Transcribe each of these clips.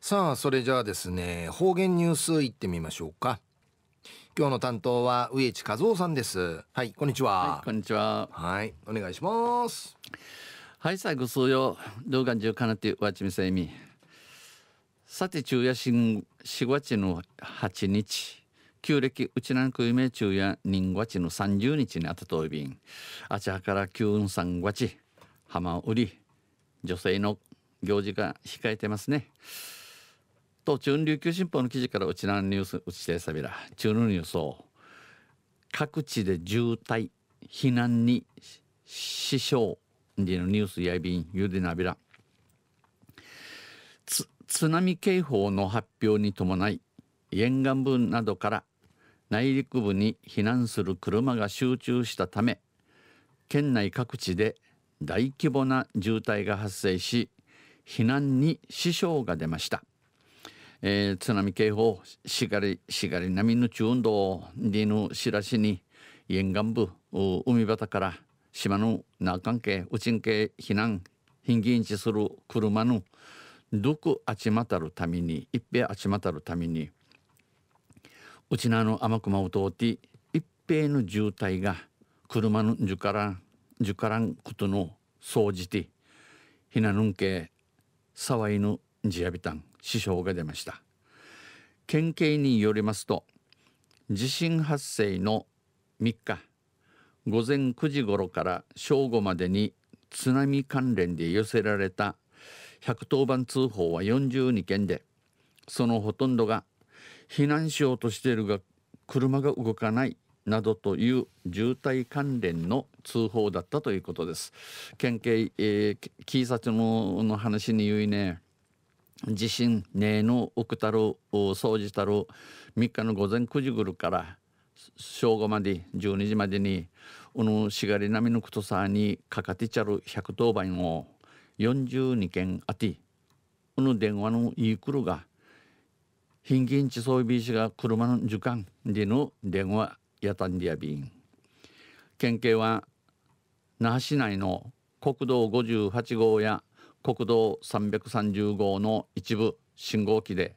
さあそれじゃあですね方言ニュース行ってみましょうか今日の担当は上地和夫さんですはいこんにちは、はい、こんにちははいお願いしますはい最後数曜動画中かなってわちみさえみさて昼夜新4月の8日旧暦うちなんく夢中や人ごちの30日にあたといびんあちはから旧運さんごち浜売り女性の行事が控えてますねと中琉球新報の記事からうちなニュースうちでさびら中のニュースを各地で渋滞避難に死傷でのニュースやびんゆでなびら津波警報の発表に伴い沿岸部などから内陸部に避難する車が集中したため県内各地で大規模な渋滞が発生し避難に支障が出ましたえー、津波警報しがりしがり波の中運動での知らしに沿岸部海端から島の中関係うちんけ避難貧銀地する車のどこあちまたるために一平あちまたるためにうちなの天熊を通って一平の渋滞が車のじゅからじゅからんことの総じて避難のんけ騒いぬじやびたん支障が出ました県警によりますと地震発生の3日午前9時頃から正午までに津波関連で寄せられた110番通報は42件でそのほとんどが避難しようとしているが車が動かないなどという渋滞関連の通報だったということです。県警、えー、警察の話に言いね地震ねえの奥たる掃除たる3日の午前9時ぐるから正午まで12時までにうぬしがり並みのくとさにかかってちゃる110番を42件あてうぬ電話のいいくるが貧金地装備士が車の時間での電話やたんでやびん県警は那覇市内の国道58号や国道330号の一部信号機で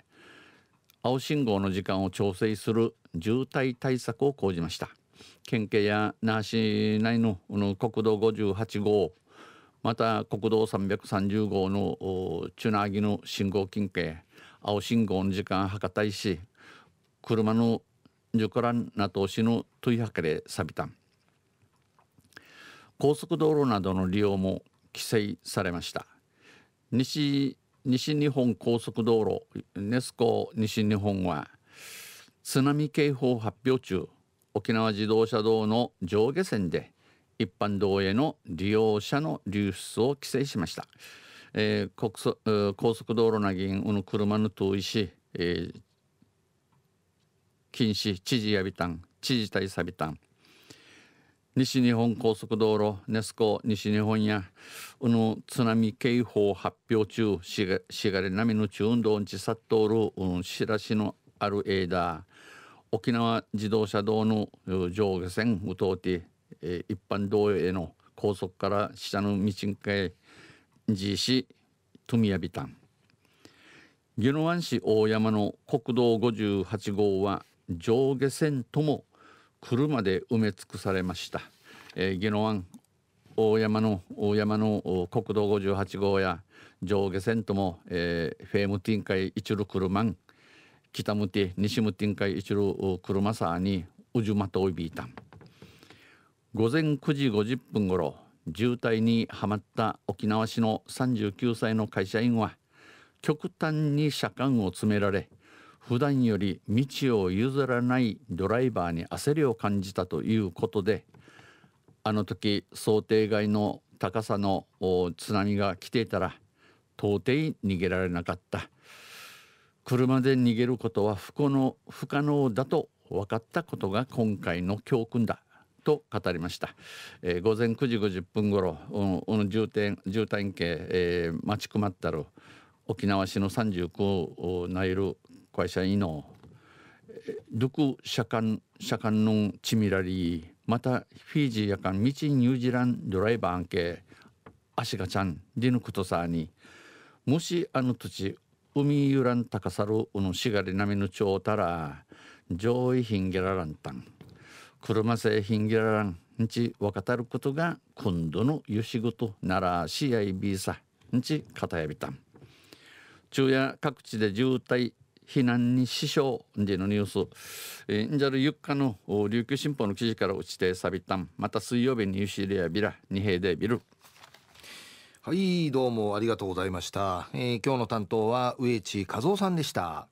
青信号の時間を調整する渋滞対策を講じました県警や那覇市内の国道58号また国道330号の中ュ木の信号近景。青信号の時間博たいし車のジュコランナの問いはけで錆びた高速道路などの利用も規制されました西西日本高速道路ネスコ西日本は津波警報発表中沖縄自動車道の上下線で一般道への利用者の流出を規制しました、えー、国高速道路なぎんうぬ車の遠いし、えー、禁止知事やびたん知事対さびたん西日本高速道路ネスコ西日本やうぬ津波警報発表中しがしがれ波の中運動にさっとおる、うん、知らしのあるエーダー沖縄自動車道の上下線うとうて、えー、一般道への高速から下の道にかいじし富谷ビタン宜野湾市大山の国道58号は上下線とも車で埋め尽くされました、えー、下野湾大山の大山の国道58号や上下線とも、えー、フェームティン海一路車ん北向き西向ティンカ一路車さにうじゅまといびいた午前9時50分ごろ渋滞にはまった沖縄市の39歳の会社員は極端に車間を詰められ普段より道を譲らないドライバーに焦りを感じたということであの時想定外の高さの津波が来ていたら到底逃げられなかった車で逃げることは不可能不可能だと分かったことが今回の教訓だと語りました、えー、午前9時50分ごろ、うんうん、重点重系、えー、待ちくまったる沖縄市の39ナイル会社員のどく社間社間のちみらりまたフィジーやかん道ニュージーランドライバーんけ足がちゃんでぬことさにもしあの土地海ゆらん高さるうのしがりなみぬちょうたら上位ひんげラらんたん車製ひんげラらんんちわかたることが今度のよしごとなら CIB さんち片やびたん昼夜各地で渋滞避難に支障でのニュース、えー、んじゃるゆっかの琉球新報の記事から落ちてサビタンまた水曜日にユシリアビラ二平でビルはいどうもありがとうございました、えー、今日の担当は植地和夫さんでした